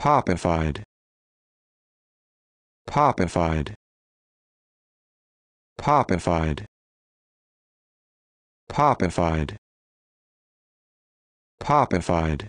popified popified popified popified popified